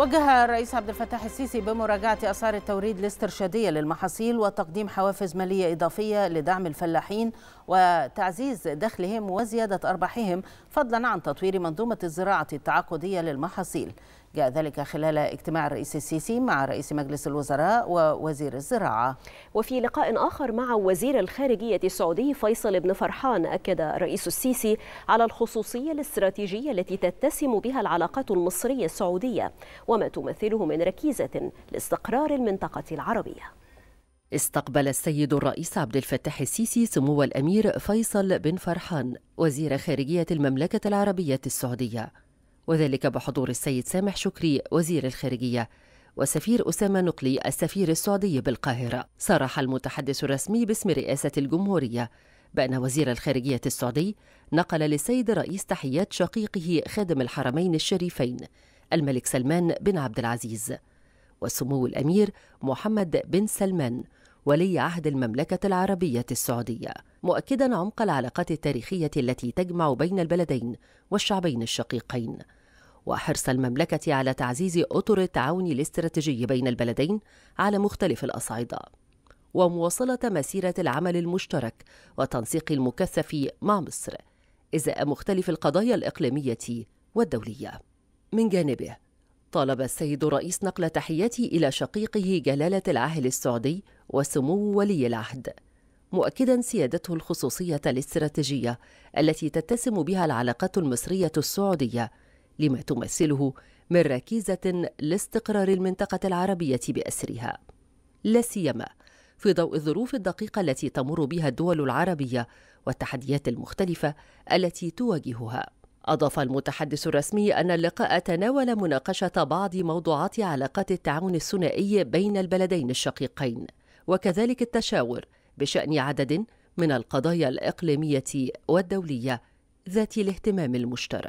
وجه الرئيس عبد الفتاح السيسي بمراجعة أسعار التوريد الاسترشادية للمحاصيل وتقديم حوافز مالية إضافية لدعم الفلاحين وتعزيز دخلهم وزيادة أرباحهم فضلا عن تطوير منظومة الزراعة التعاقدية للمحاصيل جاء ذلك خلال اجتماع الرئيس السيسي مع رئيس مجلس الوزراء ووزير الزراعة وفي لقاء آخر مع وزير الخارجية السعودي فيصل بن فرحان أكد الرئيس السيسي على الخصوصية الاستراتيجية التي تتسم بها العلاقات المصرية السعودية وما تمثله من ركيزة لاستقرار المنطقة العربية استقبل السيد الرئيس عبد الفتاح السيسي سمو الامير فيصل بن فرحان وزير خارجيه المملكه العربيه السعوديه وذلك بحضور السيد سامح شكري وزير الخارجيه وسفير أسامة نقلي السفير السعودي بالقاهرة صرح المتحدث الرسمي باسم رئاسة الجمهورية بأن وزير الخارجية السعودي نقل للسيد الرئيس تحيات شقيقه خادم الحرمين الشريفين الملك سلمان بن عبد العزيز وسمو الأمير محمد بن سلمان ولي عهد المملكة العربية السعودية مؤكدا عمق العلاقات التاريخية التي تجمع بين البلدين والشعبين الشقيقين وحرص المملكة على تعزيز أطر التعاون الاستراتيجي بين البلدين على مختلف الأصعدة ومواصلة مسيرة العمل المشترك وتنسيق المكثف مع مصر إزاء مختلف القضايا الإقليمية والدولية من جانبه طالب السيد الرئيس نقل تحياته إلى شقيقه جلالة العاهل السعودي وسمو ولي العهد مؤكدا سيادته الخصوصية الاستراتيجية التي تتسم بها العلاقات المصرية السعودية لما تمثله من ركيزة لاستقرار المنطقة العربية بأسرها لا سيما في ضوء الظروف الدقيقة التي تمر بها الدول العربية والتحديات المختلفة التي تواجهها أضاف المتحدث الرسمي أن اللقاء تناول مناقشة بعض موضوعات علاقات التعاون الثنائي بين البلدين الشقيقين وكذلك التشاور بشأن عدد من القضايا الإقليمية والدولية ذات الاهتمام المشترك